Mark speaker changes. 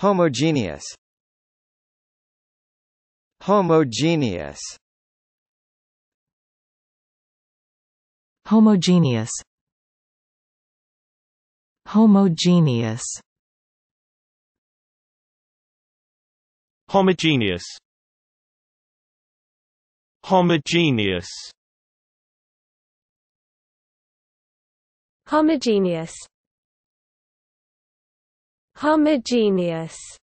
Speaker 1: Homogeneous Homogeneous Homogeneous Homogeneous Homogeneous Homogeneous Homogeneous Homogeneous